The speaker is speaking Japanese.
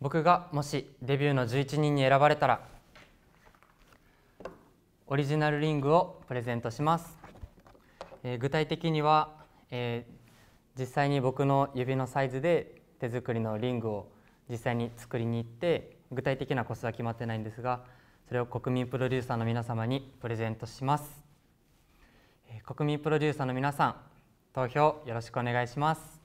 僕がもしデビューの11人に選ばれたらオリジナルリングをプレゼントします、えー、具体的には、えー、実際に僕の指のサイズで手作りのリングを実際に作りに行って具体的な個数は決まってないんですがそれを国民プロデューサーの皆様にプレゼントします、えー、国民プロデューサーの皆さん投票よろしくお願いします